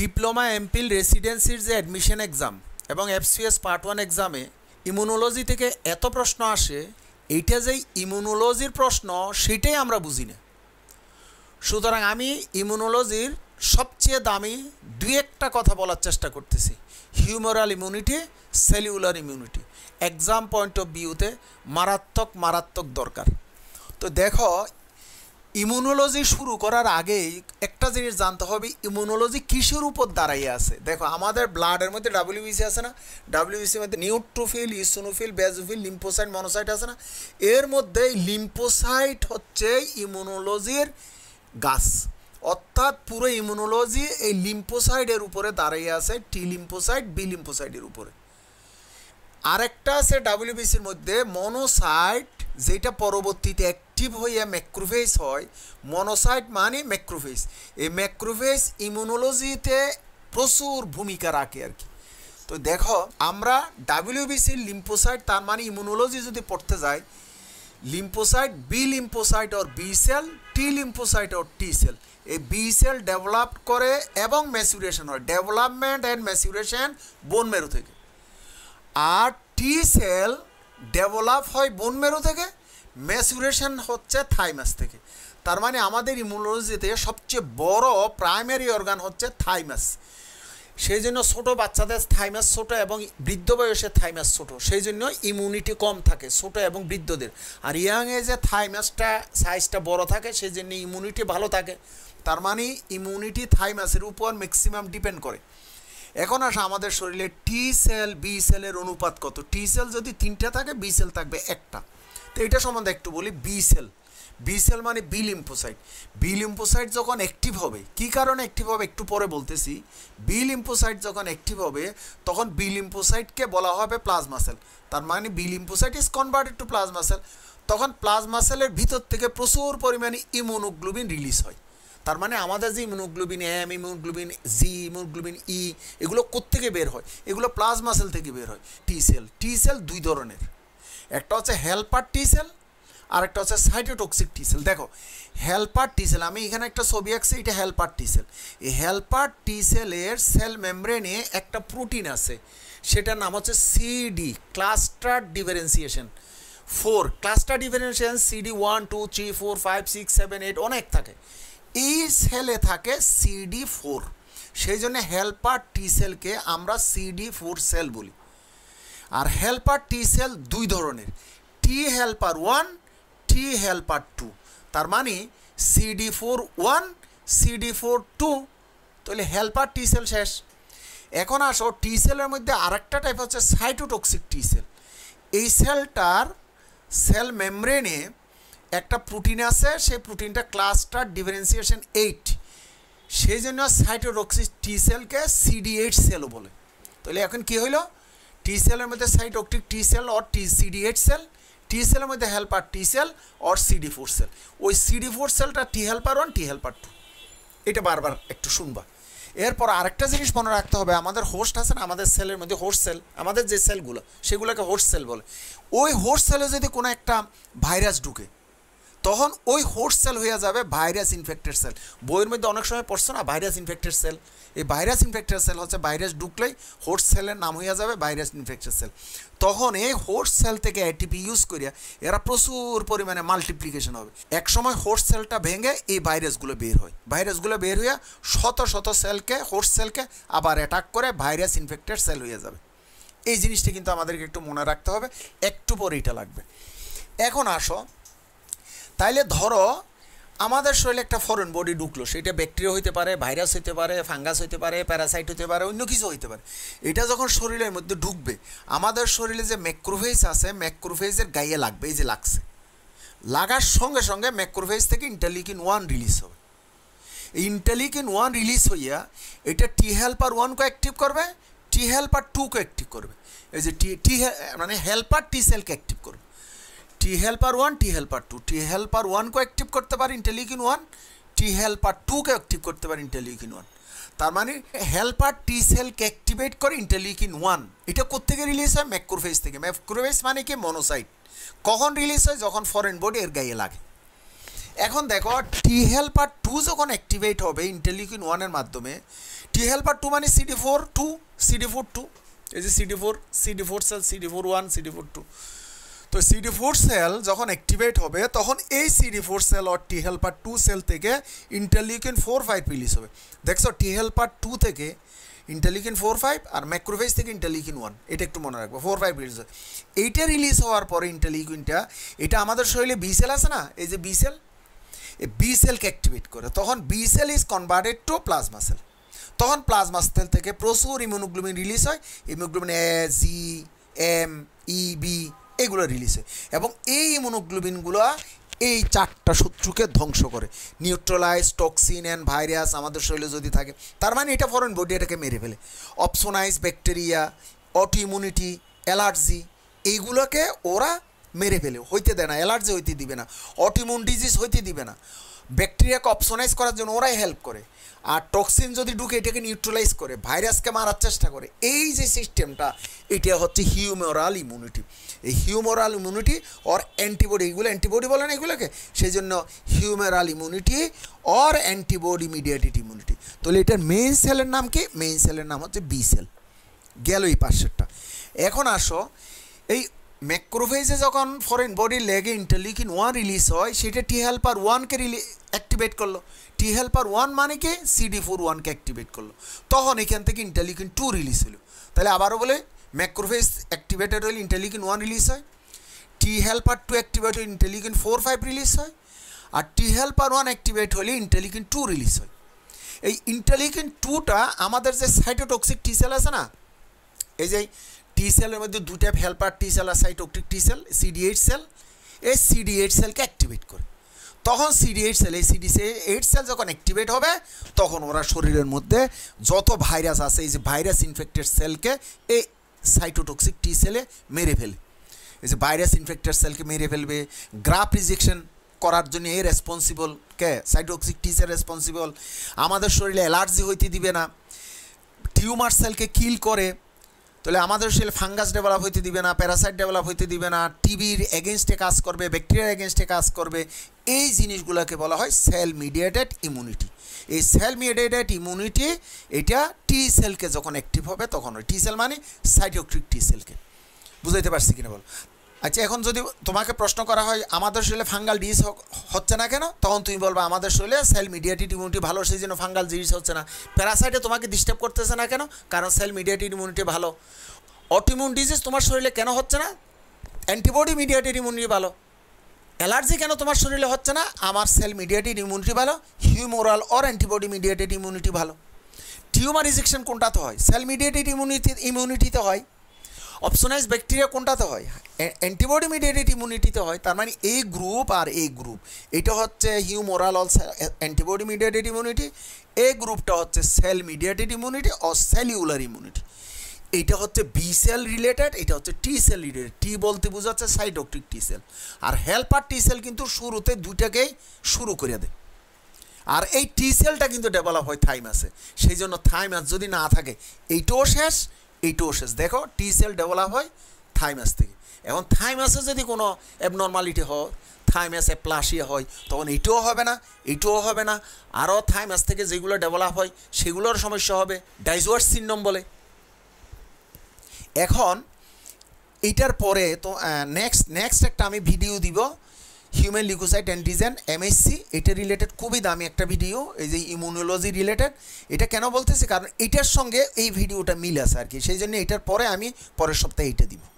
diploma MPhil রেসিডেন্সির যে admission exam এবং এফসিএস পার্ট ওয়ান এক্সামে ইমিউনোলজি থেকে এত প্রশ্ন আসে এইটা যে ইমিউনোলজির প্রশ্ন সেটাই আমরা বুঝি না সুতরাং আমি ইমিউনোলজির সবচেয়ে দামি দুই একটা কথা বলার চেষ্টা করতেছি humoral immunity cellular immunity exam point of ভিউতে মারাত্মক মারাত্মক দরকার তো দেখো ইমিউনোলজি শুরু করার আগে একটা জিনিস জানতে হবে ইমিউনোলজি কিসের উপর দাঁড়াইয়ে আছে দেখো আমাদের ব্লাডের মধ্যে ডাব্লিউবিসি আছে না ডাব্লিউবিসির মধ্যে neutrophil eosinophil basophil lymphocyte monocyte আছে না এর মধ্যে লিম্পোসাইট হচ্ছে ইমিউনোলজির গাছ অর্থাৎ পুরো ইমিউনোলজি এই লিম্পোসাইডের উপরে দাঁড়াইয়ে আছে টি লিম্পোসাইট বি লিম্পোসাইডের উপরে আরেকটা আছে ডাব্লিউবিসির মধ্যে মনোসাইট যেটা পরবর্তীতে এক অ্যাক্টিভ হয়ে ম্যাক্রোফেজ হয় মনোসাইট মানে ম্যাক্রোভেজ এই ম্যাক্রোফেজ ইমিউনোলজিতে প্রচুর ভূমিকা রাখে আর কি তো দেখো আমরা ডাব্লিউবিসির লিম্পোসাইট তার মানে ইমিউনোলজি যদি পড়তে যাই lymphocyte B lymphocyte or B cell T lymphocyte or T cell এই বি সেল ডেভেলপ করে এবং ম্যাচুরেশন হয় ডেভেলপমেন্ট অ্যান্ড ম্যাচুরেশন বোন মেরু থেকে আর টি সেল ডেভেলপ হয় বোন মেরু থেকে ম্যাচুরেশন হচ্ছে থাইমাস থেকে তার মানে আমাদের ইমিউনোলজিতে সবচেয়ে বড় প্রাইমারি অর্গান হচ্ছে থাইমাস সেই জন্য ছোটো বাচ্চাদের থাইমাস ছোটো এবং বৃদ্ধ বয়সে থাইমাস ছোটো সেই জন্য ইমিউনিটি কম থাকে ছোটো এবং বৃদ্ধদের আর ইয়াং এজে থাইমাসটা সাইজটা বড় থাকে সেই জন্য ইমিউনিটি ভালো থাকে তার মানে ইমিউনিটি থাইমাসের উপর ম্যাক্সিমাম ডিপেন্ড করে এখন আসা আমাদের শরীরে টি সেল বি সেলের অনুপাত কত টি সেল যদি তিনটা থাকে বি সেল থাকবে একটা তো এটা সম্বন্ধে একটু বলি বি সেল বি সেল মানে বি লিম্পোসাইট বি লিম্পোসাইট যখন অ্যাক্টিভ হবে কি কারণে অ্যাক্টিভ হবে একটু পরে বলতেছি বি লিম্পোসাইট যখন অ্যাক্টিভ হবে তখন বি লিম্পোসাইটকে বলা হবে প্লাজমা সেল তার মানে B lymphocyte is converted to plasma cell তখন প্লাজমা সেলের ভিতর থেকে প্রচুর পরিমাণে ইমোনোগ্লোবিন রিলিজ হয় তার মানে আমাদের যে ইমোনোগ্লোবিন এম ইমোনোগ্লোবিন জি ইমোনোগ্লোবিন ই এগুলো কোত্থেকে বের হয় এগুলো প্লাজমা সেল থেকে বের হয় টি সেল টি সেল দুই ধরনের একটা হচ্ছে হেলপার টি সেল আর একটা হচ্ছে সাইটোটক্সিক টি সেল দেখো হেলপার টিসেল আমি এখানে একটা ছবি আঁকছি এটা হেল্পার টি সেল এই হেল্পার টি সেল মেমব্রেনে একটা প্রোটিন আছে সেটার নাম হচ্ছে CD cluster differentiation four cluster differentiation CD one two three four five six seven eight অনেক থাকে এই সেলে থাকে সিডি ফোর সেই জন্য হেলপার টি সেলকে আমরা সিডি ফোর সেল বলি আর হেল্পার টি সেল দুই ধরনের T helper one T helper two তার মানে CD four one CD four two তাহলে হেল্পার টি সেল শেষ এখন আসো টি সেলের মধ্যে আরেকটা টাইপ হচ্ছে সাইটোটক্সিক টি সেল এই সেলটার সেল মেমব্রেনে একটা প্রোটিন আছে সেই প্রোটিনটা ক্লাস্টার ডিফারেন্সিয়েশন এইট সেই জন্য সাইটোটক্সিক টি সেলকে সিডি এইট সেলও বলে তাহলে এখন কি হইলো টি সেলের মধ্যে cytotoxic T cell or T CD eight cell T সেলের মধ্যে helper T cell or CD four cell ওই সিডি ফোর সেলটা T helper one T helper two এটা বারবার একটু শুনবা এরপর আরেকটা জিনিস মনে রাখতে হবে আমাদের হোস্ট আছে না আমাদের সেলের মধ্যে হোস্ট সেল আমাদের যে সেলগুলো সেগুলোকে হোস্ট সেল বলে ওই হোস্ট সেলে যদি কোনো একটা ভাইরাস ঢুকে তখন ওই হোর্স সেল হয়ে যাবে ভাইরাস ইনফেক্টেড সেল বইয়ের মধ্যে অনেক সময় পড়ছে না ভাইরাস ইনফেক্টেড সেল এই ভাইরাস ইনফেক্টেড সেল হচ্ছে ভাইরাস ঢুকলেই হোর্স সেলের নাম হয়ে যাবে ভাইরাস ইনফেক্টেড সেল তখন এই হোর্স সেল থেকে এটিপি ইউজ করিয়া এরা প্রচুর পরিমাণে মাল্টিপ্লিকেশন হবে এক সময় হোর্স সেলটা ভেঙে এই ভাইরাসগুলো বের হয় ভাইরাসগুলো বের হইয়া শত শত সেলকে হোর্স সেলকে আবার অ্যাটাক করে ভাইরাস ইনফেক্টেড সেল হয়ে যাবে এই জিনিসটা কিন্তু আমাদেরকে একটু মনে রাখতে হবে একটু পরে এটা লাগবে এখন আসো তাইলে ধরো আমাদের শরীরে একটা ফরেন বডি ঢুকলো সেটা ব্যাকটেরিয়া হইতে পারে ভাইরাস হইতে পারে ফাঙ্গাস হইতে পারে প্যারাসাইট হইতে পারে অন্য কিছু হইতে পারে এটা যখন শরীরের মধ্যে ঢুকবে আমাদের শরীরে যে ম্যাক্রোভেজ আছে ম্যাক্রোভেজের গায়ে লাগবে এই যে লাগছে লাগার সঙ্গে সঙ্গে ম্যাক্রোভেজ থেকে ইন্টালিকিন ওয়ান রিলিজ হবে ইন্টালিকিন ওয়ান রিলিজ হইয়া এটা টি হেল্পার ওয়ানকে অ্যাক্টিভ করবে টি হেল্পার টুকে অ্যাক্টিভ করবে এই যে টি টি মানে হেল্পার টি সেলকে অ্যাক্টিভ করবে T helper one T helper টু টি হেল্পার ওয়ানকেও অ্যাক্টিভ করতে পারি ইন্টেলিউকিন ওয়ান টি হেল্পার টুকে অ্যাক্টিভ করতে পারি ইন্টেলিউকিন ওয়ান তার মানে হেল্পার টি সেলকে অ্যাক্টিভেট করে ইন্টারলিউকিন ওয়ান এটা কোথেকে রিলিজ হয় ম্যাক্রোফেজ থেকে ম্যাক্রোফেজ মানে কি মনোসাইট কখন রিলিজ হয় যখন ফরেন বডি এর গায়ে লাগে এখন দেখো টি হেল্পার টু যখন অ্যাক্টিভেট হবে ইন্টারলিউকিন ওয়ানের মাধ্যমে টি হেল্পার টু মানে CD four two CD four two এই যে CD four CD four cell CD four one CD four two তো সিডি ফোর সেল যখন অ্যাক্টিভেট হবে তখন এই CD four cell or T helper two cell থেকে interleukin four five release হবে দেখছো টি হেল্পার টু থেকে ইন্টারলিউকিন ফোর ফাইভ আর ম্যাক্রোভেজ থেকে ইন্টারলিউকিন ওয়ান এটা একটু মনে রাখবো ফোর ফাইভ রিলিজ হয় এইটা রিলিজ হওয়ার পরে ইন্টারলিউকিনটা এটা আমাদের শরীরে বি সেল আছে না এই যে বি সেল বি সেলকে অ্যাক্টিভেট করে তখন B cell is converted to plasma cell তখন প্লাজমা সেল থেকে প্রচুর ইমিউনোগ্লোবিন রিলিজ হয় immunoglobulin A G M E B এগুলো রিলিজ হয় এবং এই ইমোনোগ্লোবিনগুলো এই চারটা শত্রুকে ধ্বংস করে নিউট্রোলাইজ টক্সিন অ্যান্ড ভাইরাস আমাদের শরীরে যদি থাকে তার মানে এটা ফরেন বডি এটাকে মেরে ফেলে opsonize bacteria autoimmunity allergy এইগুলোকে ওরা মেরে ফেলে হইতে দেয় না অ্যালার্জি হইতে দিবে না অটিমুন ডিজিজ হইতে দিবে না ব্যাকটেরিয়াকে অপশনাইজ করার জন্য ওরাই হেল্প করে আর টক্সিন যদি ঢুকে এটাকে নিউট্রালাইজ করে ভাইরাসকে মারার চেষ্টা করে এই যে সিস্টেমটা এটা হচ্ছে হিউমোরাল ইমিউনিটি এই হিউমোরাল ইমিউনিটি অর অ্যান্টিবডি এগুলো অ্যান্টিবডি বলে না এগুলোকে সেই জন্য humoral immunity or antibody mediated immunity তাহলে এটার মেইন সেলের নাম কি মেইন সেলের নাম হচ্ছে বি সেল গেল এই পাশেরটা এখন আসো এই ম্যাক্রোফেজে যখন ফরেন বডি লেগে ইন্টারলিকিন ওয়ান রিলিজ হয় সেটা টি হেল্পার ওয়ানকে রিলি অ্যাক্টিভেট করলো টি হেল্পার ওয়ান মানে কি সিডি ফোর ওয়ানকে অ্যাক্টিভেট করলো তখন এখান থেকে ইন্টারলিকিন টু রিলিজ হলো তাহলে আবারও বলে ম্যাক্রোফেজ অ্যাক্টিভেটেড হলে ইন্টারলিকিন ওয়ান রিলিজ হয় টি হেল্পার টু অ্যাক্টিভেট হলে ইন্টারলিকিন ফোর ফাইভ রিলিজ হয় আর টি হেল্পার ওয়ান অ্যাক্টিভেট হলে ইন্টারলিকিন টু রিলিজ হয় এই ইন্টারলিকিন টুটা আমাদের যে সাইটোটক্সিক টি সেল আছে না এই যে টি সেলের মধ্যে দুটা হেল্পার টি সেল আর cytotoxic T cell CD eight cell এই সিডি এইট সেলকে অ্যাক্টিভেট করে তখন সিডি এইট সেল এই সিডি এইট সেল যখন অ্যাক্টিভেট হবে তখন ওরা শরীরের মধ্যে যত ভাইরাস আছে এই যে ভাইরাস ইনফেক্টেড সেলকে এই সাইটোটক্সিক টি সেলে মেরে ফেলে এই যে ভাইরাস ইনফেক্টেড সেলকে মেরে ফেলবে গ্রাফ রিজেকশন করার জন্য এ রেসপন্সিবল কে সাইটোক্সিক টি সেল রেসপন্সিবল আমাদের শরীরে অ্যালার্জি হইতে দিবে না টিউমার সেলকে কিল করে তাহলে আমাদের সেল ফাঙ্গাস ডেভেলপ হইতে দিবে না প্যারাসাইট ডেভেলপ হইতে দিবে না টিভির এগেনস্টে কাজ করবে ব্যাকটেরিয়ার এগেনস্টে কাজ করবে এই জিনিসগুলোকে বলা হয় সেল মিডিয়েটেড ইমিউনিটি এই সেল মিডিয়েটেড ইমিউনিটি এটা টি সেলকে যখন অ্যাক্টিভ হবে তখন ওই টি সেল মানে সাইটোক্রিক টি সেলকে বুঝাইতে পারছি কিনা বল আচ্ছা এখন যদি তোমাকে প্রশ্ন করা হয় আমাদের শরীরে ফাঙ্গাল ডিজিজ হচ্ছে না কেন তখন তুমি বলবা আমাদের শরীরে সেল মিডিয়াটিড ইমিউনিটি ভালো সেই জন্য ফাঙ্গাল ডিজিজ হচ্ছে না প্যারাসাইটে তোমাকে ডিস্টার্ব করতেছে না কেন কারণ সেল মিডিয়াটিড ইমিউনিটি ভালো অটিমিউন ডিজিজ তোমার শরীরে কেন হচ্ছে না অ্যান্টিবডি মিডিয়াটিড ইমিউনিটি ভালো অ্যালার্জি কেন তোমার শরীরে হচ্ছে না আমার সেল মিডিয়াটেড ইমিউনিটি ভালো humoral or antibody mediated immunity ভালো টিউমার রিজেকশন কোনটাতে হয় সেল মিডিয়েটেড ইমিউনিটি ইমিউনিটিতে হয় অপশনাইজ ব্যাকটেরিয়া কোনটাতে হয় অ্যান্টিবডি মিডিয়েটেড ইমিউনিটিতে হয় তার মানে এ গ্রুপ আর এ গ্রুপ এটা হচ্ছে humoral or antibody mediated immunity A গ্রুপটা হচ্ছে সেল মিডিয়েটেড ইমিউনিটি অ সেলিউলার ইমিউনিটি এটা হচ্ছে বি সেল রিলেটেড এটা হচ্ছে টি সেল রিলেটেড টি বলতে বোঝাচ্ছে সাইটোক্টিক টি সেল আর হেল্পার টি সেল কিন্তু শুরুতে দুইটাকেই শুরু করে দেয় আর এই টি সেলটা কিন্তু ডেভেলপ হয় থাইমাসে সেই জন্য থাইমাস যদি না থাকে এইটাও শেষ এইটোসেস দেখো টি সেল ডেভেলপ হয় থাইমাস থেকে এখন থাইমাসে যদি কোনো অ্যাবনর্মালিটি হয় থাইমাসে প্লাসিয়া হয় তখন এইটাও হবে না এটিও হবে না আরও থাইমাস থেকে যেগুলো ডেভেলপ হয় সেগুলোর সমস্যা হবে ডাইজোয়ার সিন্ডম বলে এখন এটার পরে তো নেক্সট নেক্সট একটা আমি ভিডিও দিব হিউম্যান লিকোসাইট অ্যান্টিজেন এমএসসি এটা রিলেটেড খুবই দামি একটা ভিডিও এই যে ইমিউনোলজি রিলেটেড এটা কেন বলতেছি কারণ এটার সঙ্গে এই ভিডিওটা মিল আছে আর কি সেই জন্য এটার পরে আমি পরের সপ্তাহে এটা দিব